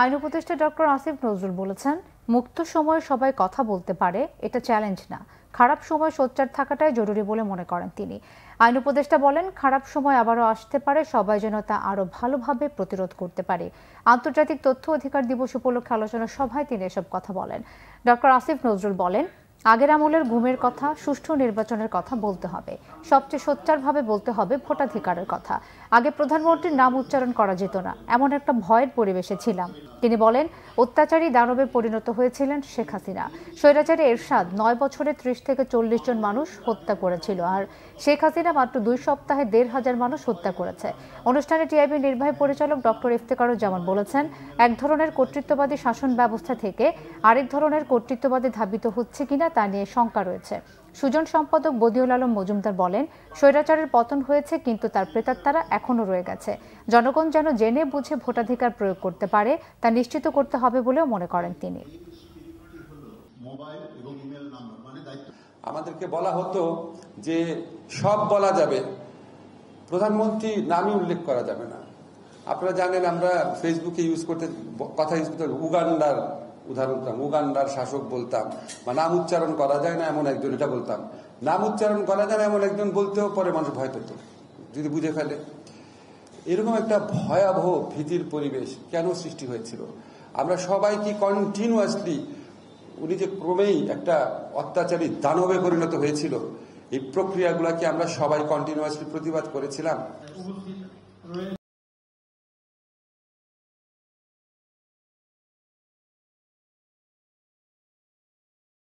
আইন উপদেষ্টা ডক্টর আসিফ নজরুল বলেছেন মুক্ত সময়ে সবাই কথা বলতে পারে এটা চ্যালেঞ্জ না খারাপ সময় সোচ্চার থাকাটাই জরুরি বলে মনে করেন তিনি আইন উপদেষ্টা বলেন খারাপ সময় আবারও আসতে পারে সবাই যেন তা আরও ভালোভাবে প্রতিরোধ করতে পারে আন্তর্জাতিক তথ্য অধিকার দিবস উপলক্ষে আলোচনা সভায় তিনি এসব কথা বলেন ডক্টর আসিফ নজরুল বলেন আগের আমলের ঘুমের কথা সুষ্ঠু নির্বাচনের কথা বলতে হবে সবচেয়ে সোচ্চারভাবে বলতে হবে ভোটাধিকারের কথা আগে প্রধানমন্ত্রীর নাম উচ্চারণ করা যেত না এমন একটা ভয়ের পরিবেশে ছিলাম তিনি বলেন অত্যাচারী দানবে পরিণত হয়েছিলেন শেখ হাসিনা স্বৈরাচারে এরশাদ নয় বছরে ত্রিশ থেকে চল্লিশ জন মানুষ হত্যা করেছিল আর শেখ হাসিনা মাত্র দুই সপ্তাহে দেড় হাজার মানুষ হত্যা করেছে অনুষ্ঠানে টিআইবি নির্বাহী পরিচালক ডক্টর ইফতেকারুজ্জামান বলেছেন এক ধরনের কর্তৃত্ববাদী শাসন ব্যবস্থা থেকে আরেক ধরনের কর্তৃত্ববাদে ধাবিত হচ্ছে কিনা তা নিয়ে শঙ্কা রয়েছে সুজন সম্পাদক বদিউল আলম মজুমদার বলেন স্বৈরাচারের পতন হয়েছে কিন্তু তার প্রেতাত্মারা এখনও রয়ে গেছে জনগণ যেন জেনে বুঝে ভোটাধিকার প্রয়োগ করতে পারে তা নিশ্চিত করতে হবে বলেও মনে করেন তিনি আমাদেরকে বলা হতো যে সব বলা যাবে প্রধানমন্ত্রী নামই উল্লেখ করা যাবে না আপনারা জানেন আমরা ফেসবুকে ইউজ করতে কথা ইউজ করতে উগান্ডার উদাহরণতাম উগান্ডার শাসক বলতাম বা নাম উচ্চারণ করা যায় না এমন একজন এটা বলতাম নাম উচ্চারণ করা যায় না এমন একজন বলতেও পরে মানুষ ভয় পেত যদি বুঝে ফেলে এরকম একটা ভয়াবহ ভীতির পরিবেশ কেন সৃষ্টি হয়েছিল আমরা সবাই কি কন্টিনিউয়াসলি উনি যে ক্রমেই একটা অত্যাচারী দানবে পরিণত হয়েছিল এই কি আমরা সবাই কন্টিনিউয়াসলি প্রতিবাদ করেছিলাম